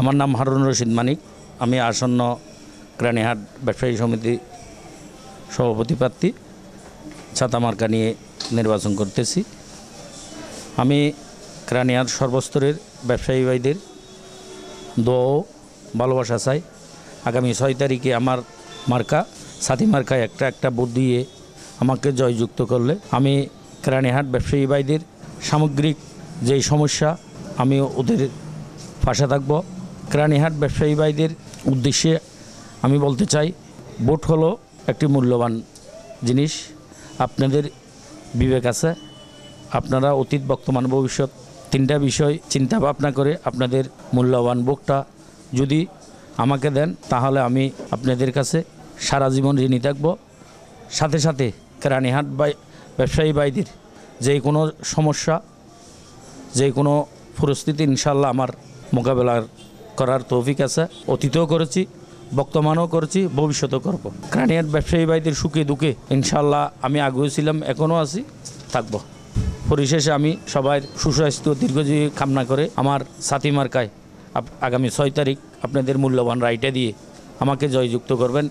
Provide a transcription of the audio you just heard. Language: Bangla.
আমার নাম হারুন রশিদ মানিক আমি আসন্ন ক্রানিহাট ব্যবসায়ী সমিতি সভাপতি প্রার্থী ছাতা মার্কা নিয়ে নির্বাচন করতেছি আমি ক্রানিহাট সর্বস্তরের ব্যবসায়ী ভাইদের দোয়াও ভালোবাসা চাই আগামী ছয় তারিখে আমার মার্কা সাথী মার্কা একটা একটা বুধ দিয়ে আমাকে জয়যুক্ত করলে আমি ক্রাণীহাট ব্যবসায়ী ভাইদের সামগ্রিক যেই সমস্যা আমি ওদের ফাঁসা থাকবো কেরানীহাট ব্যবসায়ী ভাইদের উদ্দেশ্যে আমি বলতে চাই ভোট হলো একটি মূল্যবান জিনিস আপনাদের বিবেক আছে আপনারা অতীত বর্তমান ভবিষ্যৎ তিনটা বিষয় চিন্তা ভাবনা করে আপনাদের মূল্যবান বোটটা যদি আমাকে দেন তাহলে আমি আপনাদের কাছে সারা জীবন ঋণী থাকব সাথে সাথে কেরানীহাট বাই ব্যবসায়ী ভাইদের যে কোনো সমস্যা যে কোনো পরিস্থিতি ইনশাল্লাহ আমার মোকাবেলার করার তৌফিক আছে অতীতেও করেছি বর্তমানও করেছি ভবিষ্যতেও করব ক্রানিয়ার ব্যবসায়ী ভাইদের সুখে দুঃখে ইনশাল্লাহ আমি আগ্রহী ছিলাম এখনও আছি থাকব পরিশেষে আমি সবাই সুস্বাস্থ্য দীর্ঘজীবী কামনা করে আমার সাথী মার্কায় আগামী ছয় তারিখ আপনাদের মূল্যবান রাইটে দিয়ে আমাকে জয়যুক্ত করবেন